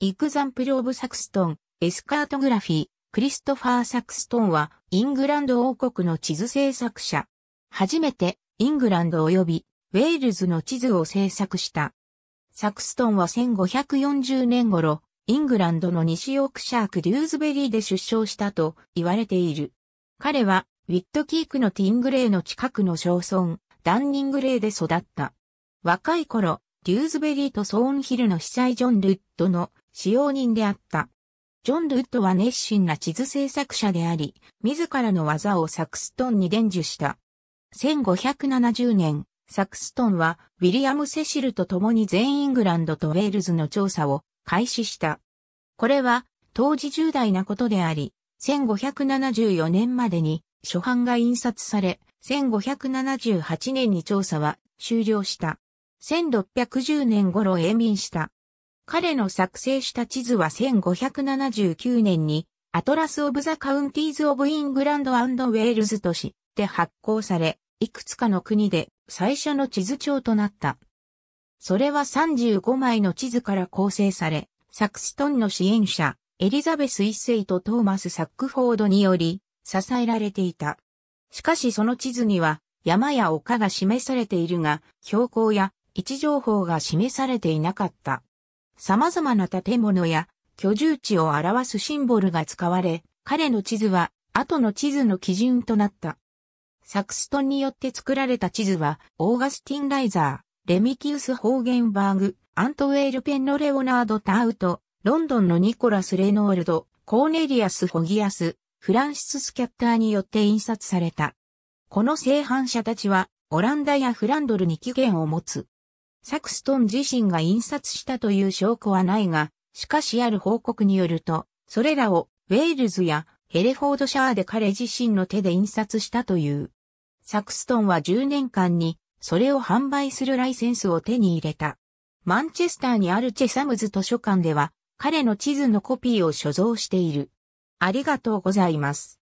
イクザンプルオブサクストン、エスカートグラフィー、クリストファー・サクストンは、イングランド王国の地図制作者。初めて、イングランド及び、ウェールズの地図を制作した。サクストンは1540年頃、イングランドの西ヨークシャーク・デューズベリーで出生したと言われている。彼は、ウィットキークのティングレイの近くの小村、ダンニングレイで育った。若い頃、デューズベリーとソーンヒルの司祭ジョン・ルッドの使用人であった。ジョン・ルッドは熱心な地図制作者であり、自らの技をサクストンに伝授した。1570年、サクストンはウィリアム・セシルと共に全イングランドとウェールズの調査を開始した。これは当時重大なことであり、1574年までに初版が印刷され、1578年に調査は終了した。1610年頃延民した。彼の作成した地図は1579年にアトラス・オブ・ザ・カウンティーズ・オブ・イングランド・アンド・ウェールズ都市で発行され、いくつかの国で最初の地図帳となった。それは35枚の地図から構成され、サクストンの支援者、エリザベス一世とトーマス・サックフォードにより支えられていた。しかしその地図には山や丘が示されているが、標高や位置情報が示されていなかった。様々な建物や居住地を表すシンボルが使われ、彼の地図は後の地図の基準となった。サクストンによって作られた地図は、オーガスティン・ライザー、レミキウス・ホーゲンバーグ、アントウェールペンのレオナード・タウト、ロンドンのニコラス・レノールド、コーネリアス・ホギアス、フランシス・スキャッターによって印刷された。この正反者たちは、オランダやフランドルに起源を持つ。サクストン自身が印刷したという証拠はないが、しかしある報告によると、それらをウェールズやヘレフォードシャーで彼自身の手で印刷したという。サクストンは10年間にそれを販売するライセンスを手に入れた。マンチェスターにあるチェサムズ図書館では彼の地図のコピーを所蔵している。ありがとうございます。